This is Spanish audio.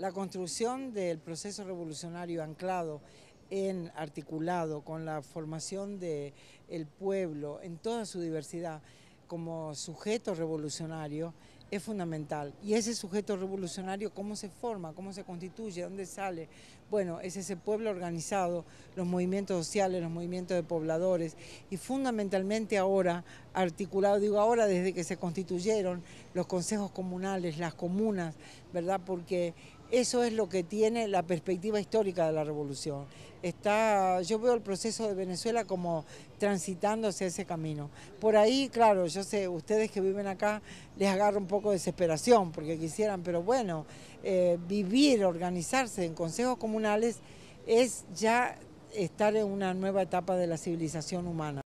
La construcción del proceso revolucionario anclado en articulado con la formación del pueblo en toda su diversidad como sujeto revolucionario es fundamental. Y ese sujeto revolucionario, ¿cómo se forma? ¿Cómo se constituye? ¿Dónde sale? Bueno, es ese pueblo organizado, los movimientos sociales, los movimientos de pobladores y fundamentalmente ahora, articulado, digo ahora desde que se constituyeron los consejos comunales, las comunas, ¿verdad? Porque eso es lo que tiene la perspectiva histórica de la revolución. Está, yo veo el proceso de Venezuela como transitándose ese camino. Por ahí, claro, yo sé, ustedes que viven acá les agarra un poco de desesperación porque quisieran, pero bueno, eh, vivir, organizarse en consejos comunales es ya estar en una nueva etapa de la civilización humana.